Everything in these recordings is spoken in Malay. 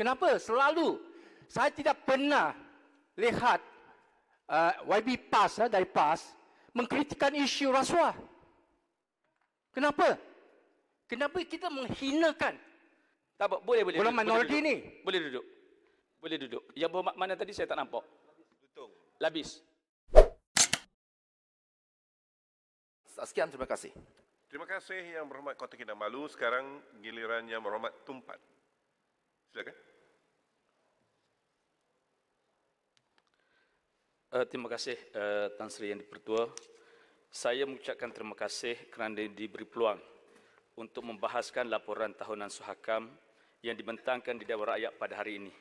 Kenapa? Selalu saya tidak pernah lihat uh, YB PAS uh, eh, dari PAS mengkritikan isu rasuah. Kenapa? Kenapa kita menghinakan tak apa, boleh boleh. Golongan minoriti ni. Boleh duduk. Boleh duduk. Yang bermak mana tadi saya tak nampak. Labis. Sekian terima kasih. Terima kasih yang berhormat Kota Kinabalu. Sekarang giliran yang berhormat Tumpat. Silakan. Uh, terima kasih uh, Tan Sri Yang Dipertua. Saya mengucapkan terima kasih kerana diberi peluang untuk membahaskan laporan tahunan Suhakam yang dibentangkan di Dewan Rakyat pada hari ini.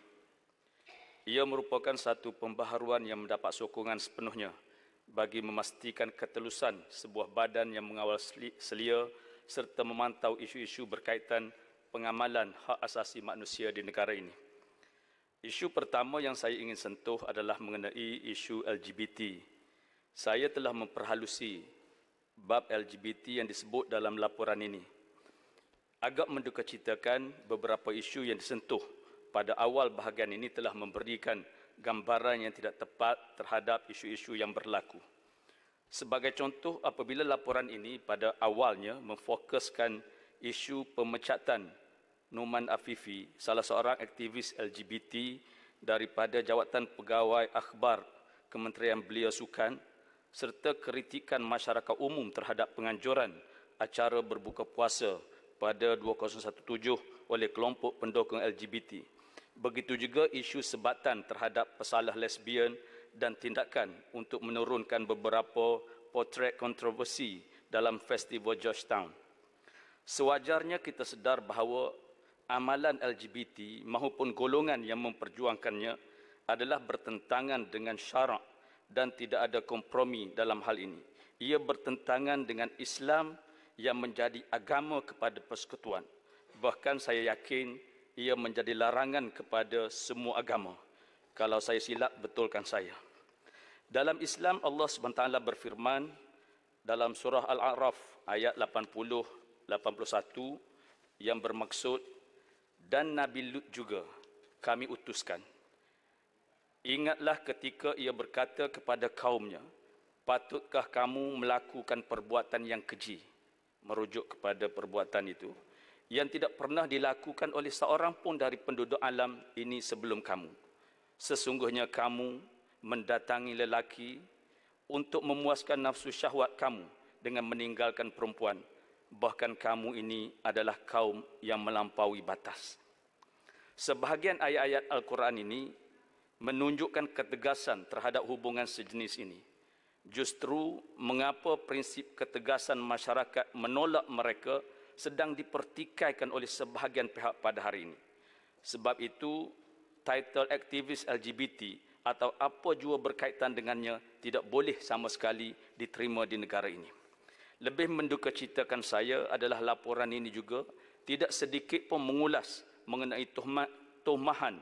Ia merupakan satu pembaharuan yang mendapat sokongan sepenuhnya bagi memastikan ketelusan sebuah badan yang mengawal selia serta memantau isu-isu berkaitan pengamalan hak asasi manusia di negara ini. Isu pertama yang saya ingin sentuh adalah mengenai isu LGBT. Saya telah memperhalusi bab LGBT yang disebut dalam laporan ini. Agak mendukacitakan beberapa isu yang disentuh pada awal bahagian ini telah memberikan gambaran yang tidak tepat terhadap isu-isu yang berlaku. Sebagai contoh, apabila laporan ini pada awalnya memfokuskan isu pemecatan Numan Afifi, salah seorang aktivis LGBT daripada jawatan pegawai akhbar Kementerian Belia Sukan serta kritikan masyarakat umum terhadap penganjuran acara berbuka puasa pada 2017 oleh kelompok pendukung LGBT. Begitu juga isu sebatan terhadap pesalah lesbian dan tindakan untuk menurunkan beberapa potret kontroversi dalam Festival Georgetown. Sewajarnya kita sedar bahawa amalan LGBT maupun golongan yang memperjuangkannya adalah bertentangan dengan syarak dan tidak ada kompromi dalam hal ini. Ia bertentangan dengan Islam yang menjadi agama kepada persekutuan. Bahkan saya yakin ia menjadi larangan kepada semua agama. Kalau saya silap, betulkan saya. Dalam Islam, Allah SWT berfirman dalam surah Al-A'raf ayat 80-81 yang bermaksud dan Nabi Lut juga kami utuskan. Ingatlah ketika ia berkata kepada kaumnya, patutkah kamu melakukan perbuatan yang keji? Merujuk kepada perbuatan itu yang tidak pernah dilakukan oleh seorang pun dari penduduk alam ini sebelum kamu. Sesungguhnya kamu mendatangi lelaki untuk memuaskan nafsu syahwat kamu dengan meninggalkan perempuan bahkan kamu ini adalah kaum yang melampaui batas. Sebahagian ayat-ayat Al-Quran ini menunjukkan ketegasan terhadap hubungan sejenis ini. Justru mengapa prinsip ketegasan masyarakat menolak mereka sedang dipertikaikan oleh sebahagian pihak pada hari ini. Sebab itu, title aktivis LGBT atau apa jua berkaitan dengannya tidak boleh sama sekali diterima di negara ini lebih mendukacitakan saya adalah laporan ini juga tidak sedikit pun mengulas mengenai tuhmat tuhmahan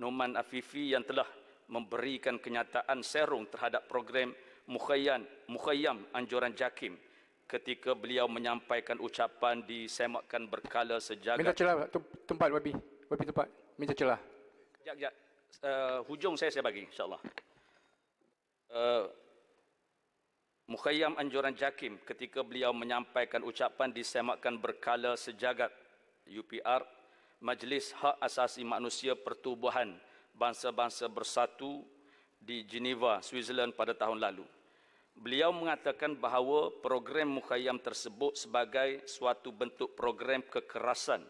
Noman Afifi yang telah memberikan kenyataan serung terhadap program Mukhayyam Mukhayyam Anjuran Jakim ketika beliau menyampaikan ucapan di semakan berkala sejak minta celah tempat babi babi tempat minta celah jap jap uh, hujung saya saya bagi insyaallah uh, Mukhayyam Anjuran Jakim ketika beliau menyampaikan ucapan disemakkan berkala sejagat UPR Majlis Hak Asasi Manusia Pertubuhan Bangsa-Bangsa Bersatu di Geneva, Switzerland pada tahun lalu. Beliau mengatakan bahawa program mukhayyam tersebut sebagai suatu bentuk program kekerasan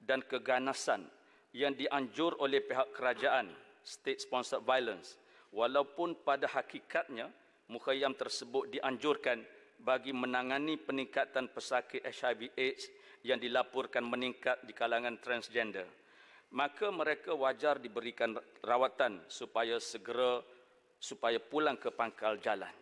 dan keganasan yang dianjur oleh pihak kerajaan, state-sponsored violence, walaupun pada hakikatnya, Mukhayyam tersebut dianjurkan bagi menangani peningkatan pesakit HIV AIDS yang dilaporkan meningkat di kalangan transgender. Maka mereka wajar diberikan rawatan supaya segera supaya pulang ke pangkal jalan.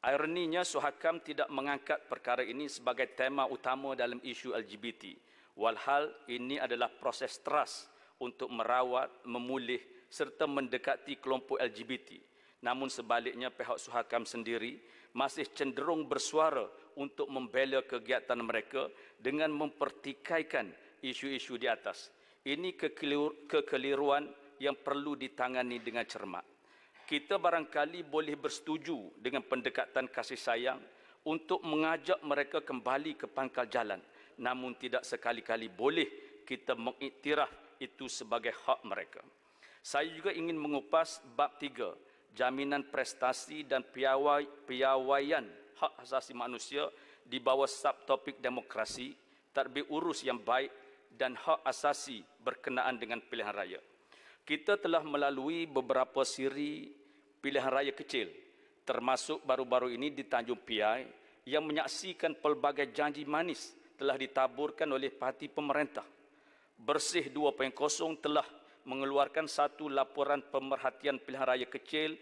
Ironinya Suhakam tidak mengangkat perkara ini sebagai tema utama dalam isu LGBT. Walhal ini adalah proses trust untuk merawat, memulih serta mendekati kelompok LGBT. Namun sebaliknya pihak Suhakam sendiri masih cenderung bersuara untuk membela kegiatan mereka dengan mempertikaikan isu-isu di atas. Ini kekeliruan yang perlu ditangani dengan cermat. Kita barangkali boleh bersetuju dengan pendekatan kasih sayang untuk mengajak mereka kembali ke pangkal jalan. Namun tidak sekali-kali boleh kita mengiktiraf itu sebagai hak mereka. Saya juga ingin mengupas bab tiga jaminan prestasi dan piawai, piawaian hak asasi manusia di bawah subtopik demokrasi, tadbir urus yang baik dan hak asasi berkenaan dengan pilihan raya. Kita telah melalui beberapa siri pilihan raya kecil termasuk baru-baru ini di Tanjung Piai yang menyaksikan pelbagai janji manis telah ditaburkan oleh parti pemerintah. Bersih 2.0 telah mengeluarkan satu laporan pemerhatian pilihan raya kecil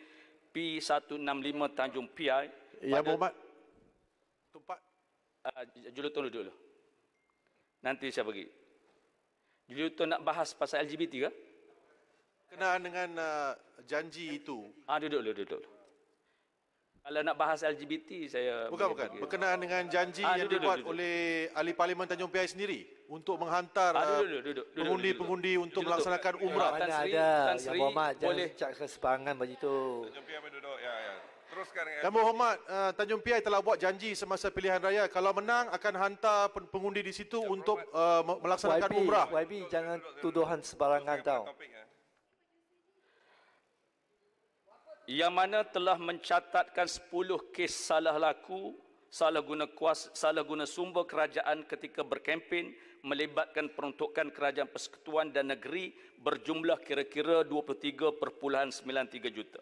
P165 Tanjung PI. Ya, Muhammad. Tumpat. Uh, ah, Julio dulu dulu. Nanti saya pergi. Julio tu nak bahas pasal LGBT ke? Kenaan dengan uh, janji itu. Ah, duduk dulu, duduk dulu kalau nak bahas LGBT saya bukan bukan bagi. berkenaan dengan janji ha, yang duduk, dibuat duduk. oleh ahli parlimen Tanjung Piai sendiri untuk menghantar ah, pengundi-pengundi untuk duduk, melaksanakan umrah Tan Sri, ada Tan Sri yang Muhammad boleh cak kesepangan bagi tu Tanjung Piai duduk ya ya teruskan Yang Muhammad uh, Tanjung Piai telah buat janji semasa pilihan raya kalau menang akan hantar pengundi di situ ya, untuk uh, melaksanakan YB, umrah YB jangan tuduhan sebarangan tau topik, ya. yang mana telah mencatatkan 10 kes salah laku, salah guna kuasa, salah guna sumber kerajaan ketika berkempen melibatkan peruntukan kerajaan persekutuan dan negeri berjumlah kira-kira 23.93 juta.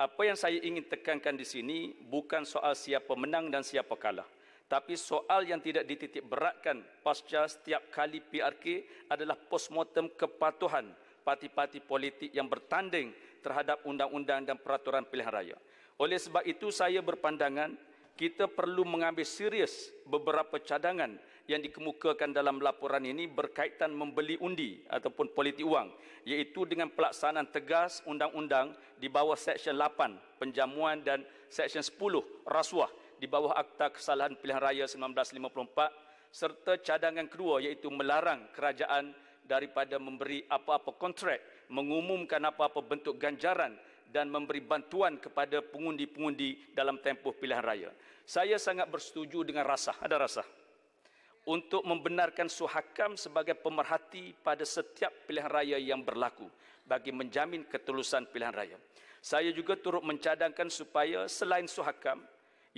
Apa yang saya ingin tekankan di sini bukan soal siapa menang dan siapa kalah. Tapi soal yang tidak dititik beratkan pasca setiap kali PRK adalah postmortem kepatuhan parti-parti politik yang bertanding terhadap undang-undang dan peraturan pilihan raya. Oleh sebab itu saya berpandangan kita perlu mengambil serius beberapa cadangan yang dikemukakan dalam laporan ini berkaitan membeli undi ataupun politik wang iaitu dengan pelaksanaan tegas undang-undang di bawah Seksyen 8 penjamuan dan Seksyen 10 rasuah di bawah Akta Kesalahan Pilihan Raya 1954 serta cadangan kedua iaitu melarang kerajaan daripada memberi apa-apa kontrak, mengumumkan apa-apa bentuk ganjaran dan memberi bantuan kepada pengundi-pengundi dalam tempoh pilihan raya. Saya sangat bersetuju dengan rasa, ada rasa, Untuk membenarkan suhakam sebagai pemerhati pada setiap pilihan raya yang berlaku bagi menjamin ketulusan pilihan raya. Saya juga turut mencadangkan supaya selain suhakam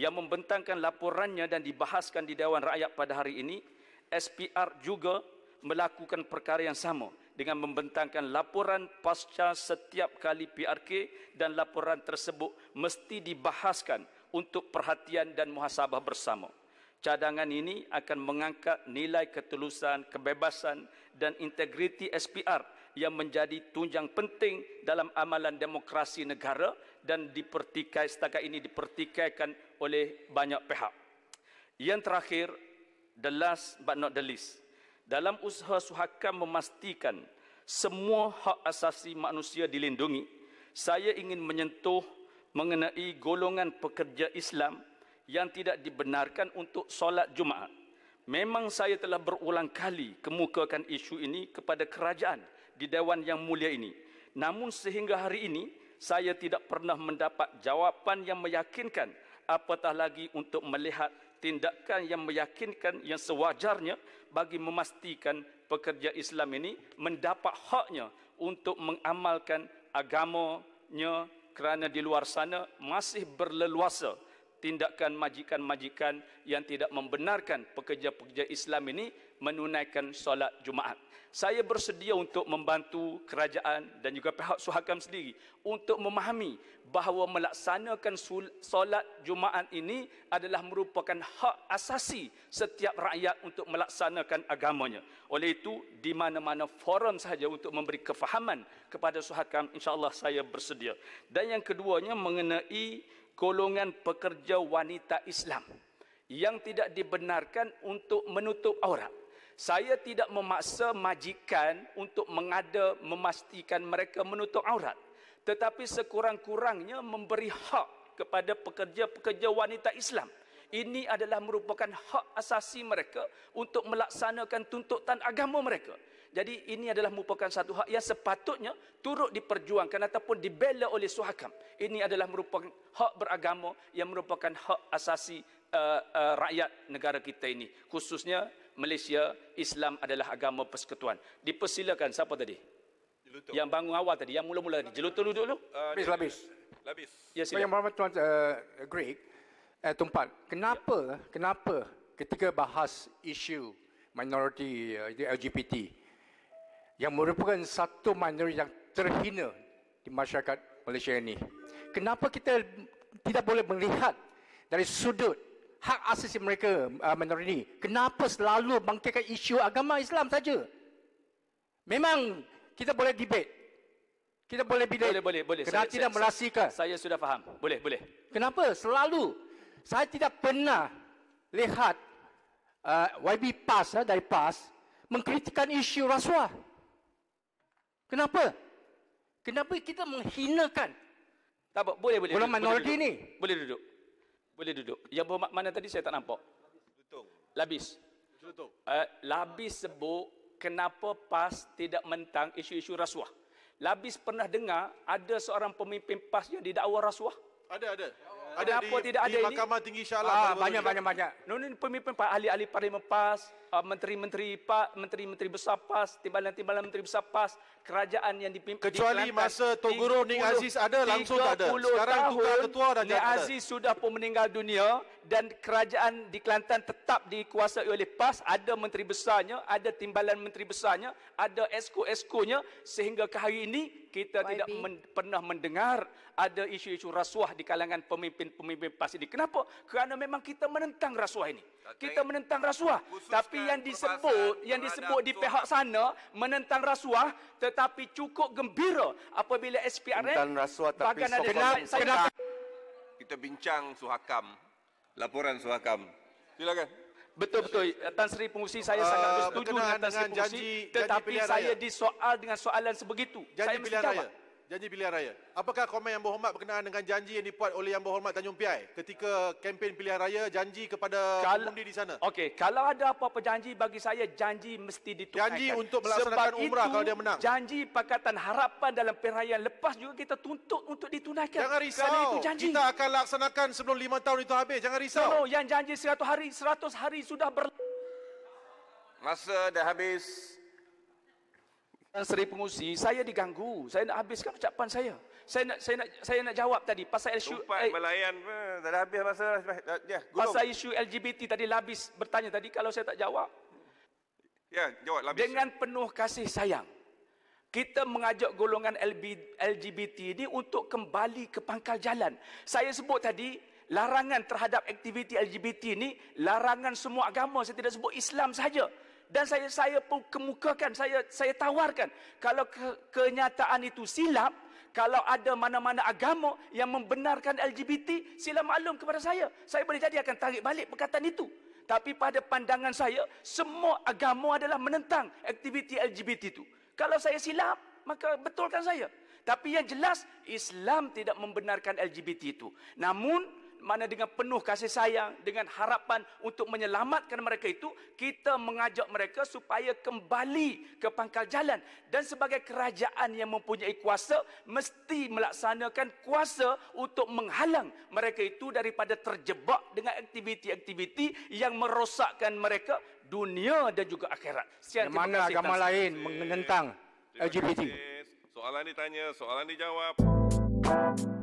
yang membentangkan laporannya dan dibahaskan di Dewan Rakyat pada hari ini, SPR juga melakukan perkara yang sama dengan membentangkan laporan pasca setiap kali PRK dan laporan tersebut mesti dibahaskan untuk perhatian dan muhasabah bersama. Cadangan ini akan mengangkat nilai ketulusan, kebebasan dan integriti SPR yang menjadi tunjang penting dalam amalan demokrasi negara dan dipertikai setakat ini dipertikaikan oleh banyak pihak. Yang terakhir, the last but not the least, dalam usaha suhakam memastikan semua hak asasi manusia dilindungi, saya ingin menyentuh mengenai golongan pekerja Islam yang tidak dibenarkan untuk solat Jumaat. Memang saya telah berulang kali kemukakan isu ini kepada kerajaan di Dewan Yang Mulia ini. Namun sehingga hari ini, saya tidak pernah mendapat jawapan yang meyakinkan apatah lagi untuk melihat tindakan yang meyakinkan yang sewajarnya bagi memastikan pekerja Islam ini mendapat haknya untuk mengamalkan agamanya kerana di luar sana masih berleluasa tindakan majikan-majikan yang tidak membenarkan pekerja-pekerja Islam ini menunaikan solat Jumaat. Saya bersedia untuk membantu kerajaan dan juga pihak suhakam sendiri untuk memahami bahawa melaksanakan solat Jumaat ini adalah merupakan hak asasi setiap rakyat untuk melaksanakan agamanya. Oleh itu, di mana-mana forum sahaja untuk memberi kefahaman kepada suhakam, insyaAllah saya bersedia. Dan yang keduanya mengenai golongan pekerja wanita Islam yang tidak dibenarkan untuk menutup aurat saya tidak memaksa majikan untuk mengada memastikan mereka menutup aurat tetapi sekurang-kurangnya memberi hak kepada pekerja-pekerja wanita Islam ini adalah merupakan hak asasi mereka untuk melaksanakan tuntutan agama mereka. Jadi ini adalah merupakan satu hak yang sepatutnya turut diperjuangkan ataupun dibela oleh suhakam. Ini adalah merupakan hak beragama yang merupakan hak asasi uh, uh, rakyat negara kita ini. Khususnya Malaysia Islam adalah agama persekutuan. Dipersilakan siapa tadi? Jelutuk. Yang bangun awal tadi, yang mula-mula tadi. Jelutuk duduk dulu. Labis, ah, labis. Labis. Ya, Yang berapa tuan uh, Greg, eh, tumpat, kenapa, ya. kenapa ketika bahas isu minoriti uh, eh, LGBT yang merupakan satu minoriti yang terhina di masyarakat Malaysia ini. Kenapa kita tidak boleh melihat dari sudut hak asasi mereka uh, minoriti ini. Kenapa selalu bangkitkan isu agama Islam saja? Memang kita boleh debate. Kita boleh bila boleh boleh boleh. Kenapa saya, tidak melasikan? Saya, saya sudah faham. Boleh boleh. Kenapa selalu saya tidak pernah lihat uh, YB PAS uh, eh, dari PAS mengkritikan isu rasuah. Kenapa? Kenapa kita menghinakan? Tak boleh boleh. Ulama minoriti ni. Boleh duduk. Boleh duduk. Yang bermakna tadi saya tak nampak. Labis. Uh, labis sebut kenapa PAS tidak mentang isu-isu rasuah. Labis pernah dengar ada seorang pemimpin PAS yang didakwa rasuah? Ada, ada. Ada kenapa di, tidak ada di ini? Mahkamah Tinggi syarikat Ah, banyak, banyak, banyak, banyak. Ini pemimpin pak ahli-ahli parlimen PAS, Ah, menteri-menteri Pak, menteri-menteri besar PAS, timbalan-timbalan menteri besar PAS, kerajaan yang dipimpin Kecuali masa Tok Guru Ning Aziz ada langsung tak ada. Sekarang tahun, tukar ketua dah Ning Aziz sudah pun meninggal dunia dan kerajaan di Kelantan tetap dikuasai oleh PAS, ada menteri besarnya, ada timbalan menteri besarnya, ada esko-eskonya sehingga ke hari ini kita YB. tidak men- pernah mendengar ada isu-isu rasuah di kalangan pemimpin-pemimpin PAS ini. Kenapa? Kerana memang kita menentang rasuah ini. Kita menentang rasuah. Tapi yang disebut yang disebut di pihak sana menentang rasuah tetapi cukup gembira apabila SPRM menentang rasuah tapi sokong kenapa, kenapa, kenapa kita bincang suhakam laporan suhakam silakan Betul-betul, Tan Sri pengusi saya uh, sangat bersetuju dengan Tan janji, tetapi janji saya raya. disoal dengan soalan sebegitu. Janji saya pilihan raya. Jawab janji pilihan raya. Apakah komen yang berhormat berkenaan dengan janji yang dibuat oleh yang berhormat Tanjung Piai ketika kempen pilihan raya janji kepada Kal- pengundi di sana? Okey, kalau ada apa-apa janji bagi saya janji mesti ditunaikan. Janji untuk melaksanakan Sebab umrah itu, kalau dia menang. Janji Pakatan Harapan dalam perayaan lepas juga kita tuntut untuk ditunaikan. Jangan risau. Itu janji. Kita akan laksanakan sebelum lima tahun itu habis. Jangan risau. No, yang janji 100 hari, 100 hari sudah ber Masa dah habis dan seri pengusi saya diganggu saya nak habiskan ucapan saya saya nak saya nak saya nak jawab tadi pasal isu eh, melayan tak ada habis masa ya, pasal isu LGBT tadi labis bertanya tadi kalau saya tak jawab ya jawab labis dengan penuh kasih sayang kita mengajak golongan LGBT ini untuk kembali ke pangkal jalan. Saya sebut tadi, larangan terhadap aktiviti LGBT ini, larangan semua agama, saya tidak sebut Islam saja dan saya saya pun kemukakan saya saya tawarkan kalau ke, kenyataan itu silap kalau ada mana-mana agama yang membenarkan LGBT sila maklum kepada saya saya boleh jadi akan tarik balik perkataan itu tapi pada pandangan saya semua agama adalah menentang aktiviti LGBT itu kalau saya silap maka betulkan saya tapi yang jelas Islam tidak membenarkan LGBT itu namun mana dengan penuh kasih sayang dengan harapan untuk menyelamatkan mereka itu kita mengajak mereka supaya kembali ke pangkal jalan dan sebagai kerajaan yang mempunyai kuasa mesti melaksanakan kuasa untuk menghalang mereka itu daripada terjebak dengan aktiviti-aktiviti yang merosakkan mereka dunia dan juga akhirat. Yang mana kasih, agama lain menentang LGBT? Soalan ditanya, soalan dijawab. Terima kasih.